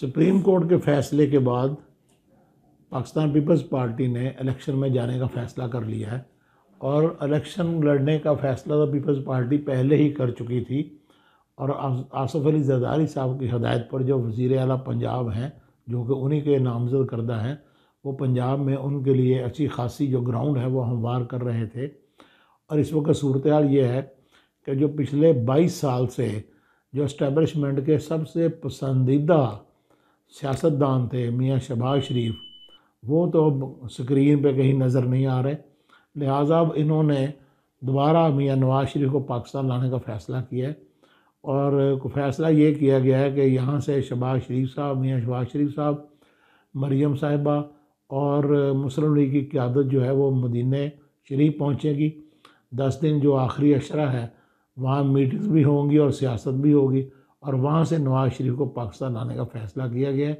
supreme court के फैसले के बाद पाकिस्तान पीपल्स पार्टी ने इलेक्शन में जाने का फ़ैसला कर लिया है और इलेक्शन लड़ने का फ़ैसला तो पीपल्स पार्टी पहले ही कर चुकी थी और आसफ़ अली जरदारी साहब की हदायत पर जो वज़ी अला पंजाब हैं जो कि उन्हीं के नामजद करदा हैं वो पंजाब में उनके लिए अच्छी खासी जो ग्राउंड है वो हमवार कर रहे थे और इस वक्त सूरत हाल ये है कि जो पिछले 22 साल से जो इस्टेबलिशमेंट के सबसे पसंदीदा सियासतदान थे मियाँ शबाज शरीफ वो तो स्क्रीन पे कहीं नज़र नहीं आ रहे लिहाजा इन्होंने दोबारा मियाँ नवाज शरीफ को पाकिस्तान लाने का फ़ैसला किया है और फैसला ये किया गया है कि यहाँ से शबाज शरीफ साहब मियाँ शबाज शरीफ साहब मरीम साहिबा और मुस्लिम लीग की क्यादत जो है वो मदीने शरीफ पहुँचेगी दस दिन जो आखिरी अशरा है वहाँ मीटिंग्स भी होंगी और सियासत भी होगी और वहाँ से नवाज शरीफ को पाकिस्तान आने का फ़ैसला किया गया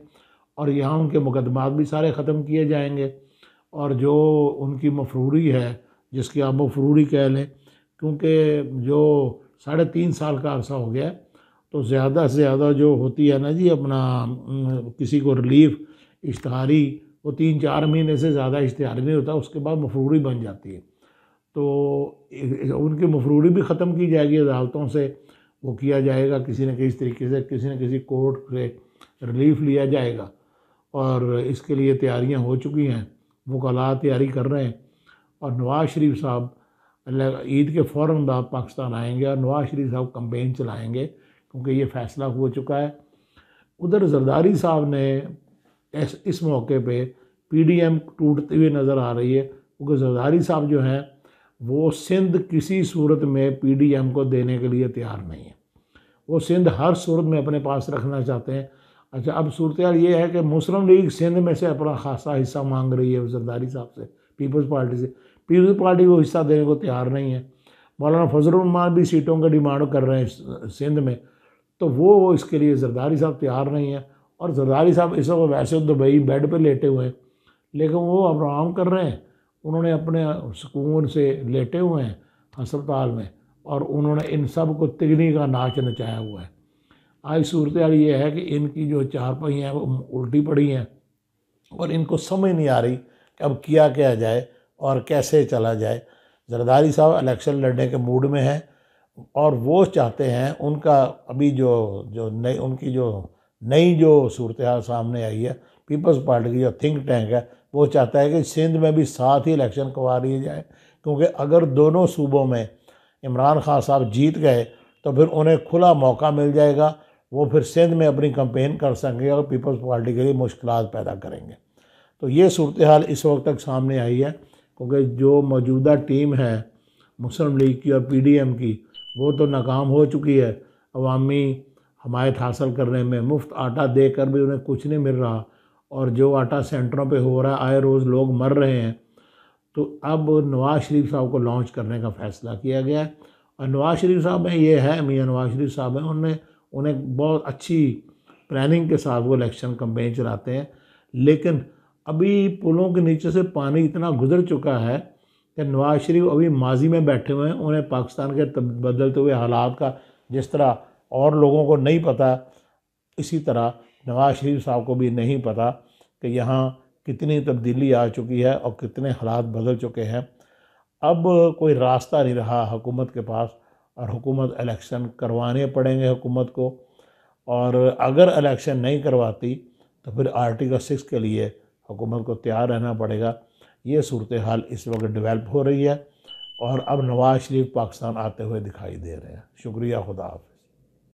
और यहाँ उनके मुकदमात भी सारे ख़त्म किए जाएंगे और जो उनकी मफरूरी है जिसकी आप मफरूरी कह लें क्योंकि जो साढ़े तीन साल का अरसा हो गया तो ज़्यादा से ज़्यादा जो होती है ना जी अपना किसी को रिलीफ इश्तहारी वो तीन चार महीने से ज़्यादा इश्तहार नहीं होता उसके बाद मफरूरी बन जाती है तो उनकी मफरूरी भी ख़त्म की जाएगी अदालतों से वो किया जाएगा किसी न किसी तरीके से किसी न किसी कोर्ट से रिलीफ लिया जाएगा और इसके लिए तैयारियां हो चुकी हैं वो कला तैयारी कर रहे हैं और नवाज़ शरीफ साहब ईद के फ़ौर बाद पाकिस्तान आएंगे और नवाज़ शरीफ साहब कम्पेन चलाएँगे क्योंकि ये फ़ैसला हो चुका है उधर जरदारी साहब ने इस मौके पे पीडीएम टूटती हुई नज़र आ रही है क्योंकि जरदारी साहब जो हैं वो सिंध किसी सूरत में पीडीएम को देने के लिए तैयार नहीं है वो सिंध हर सूरत में अपने पास रखना चाहते हैं अच्छा अब सूरत ये है कि मुस्लिम लीग सिंध में से अपना खासा हिस्सा मांग रही है जरदारी साहब से पीपल्स पार्टी से पीपल्स पार्टी वो हिस्सा देने को तैयार नहीं है मौलाना फजलरहमान भी सीटों का डिमांड कर रहे हैं सिंध में तो वो वो इसके लिए जरदारी साहब तैयार नहीं है और जरदारी साहब इस वक्त वैसे दुबई तो बेड पर लेटे हुए हैं लेकिन वो अब आम कर रहे हैं उन्होंने अपने सुकून से लेटे हुए हैं हस्पताल में और उन्होंने इन सब को तिगनी का नाच नचाया हुआ है आज सूरत हाल ये है कि इनकी जो चार पहिए हैं वो उल्टी पड़ी हैं और इनको समझ नहीं आ रही कि अब किया क्या जाए और कैसे चला जाए जरदारी साहब इलेक्शन लड़ने के मूड में हैं और वो चाहते हैं उनका अभी जो जो नई उनकी जो नई जो सूरत हाल सामने आई है पीपल्स पार्टी की जो थिंक टैंक है वो चाहता है कि सिंध में भी साथ ही इलेक्शन करवा लिए जाए क्योंकि अगर दोनों सूबों में इमरान खान साहब जीत गए तो फिर उन्हें खुला मौका मिल जाएगा वो फिर सिंध में अपनी कंपेन कर सकेंगे और पीपल्स पार्टी के लिए मुश्किल पैदा करेंगे तो ये सूरत हाल इस वक्त तक सामने आई है क्योंकि जो मौजूदा टीम है मुस्लिम लीग की और पी डी एम की वो तो नाकाम हो चुकी है अवामी हमायत हासिल करने में मुफ्त आटा देकर भी उन्हें कुछ नहीं मिल रहा और जो आटा सेंटरों पे हो रहा है आए रोज़ लोग मर रहे हैं तो अब नवाज़ शरीफ साहब को लॉन्च करने का फ़ैसला किया गया है और नवाज़ शरीफ साहब हैं ये है मियाँ नवाज़ शरीफ साहब हैं उन्हें उन्हें बहुत अच्छी प्लानिंग के साथ वो इलेक्शन कम्पेन चलाते हैं लेकिन अभी पुलों के नीचे से पानी इतना गुजर चुका है कि नवाज़ शरीफ अभी माजी में बैठे हुए हैं उन्हें पाकिस्तान के बदलते हुए हालात का जिस तरह और लोगों को नहीं पता इसी तरह नवाज शरीफ साहब को भी नहीं पता कि यहाँ कितनी तब्दीली आ चुकी है और कितने हालात बदल चुके हैं अब कोई रास्ता नहीं रहा हुकूमत के पास और हुकूमत इलेक्शन करवाने पड़ेंगे हुकूमत को और अगर इलेक्शन नहीं करवाती तो फिर आर्टिकल सिक्स के लिए हुकूमत को तैयार रहना पड़ेगा ये सूरत हाल इस वक्त डेवलप हो रही है और अब नवाज़ शरीफ पाकिस्तान आते हुए दिखाई दे रहे हैं शुक्रिया खुदा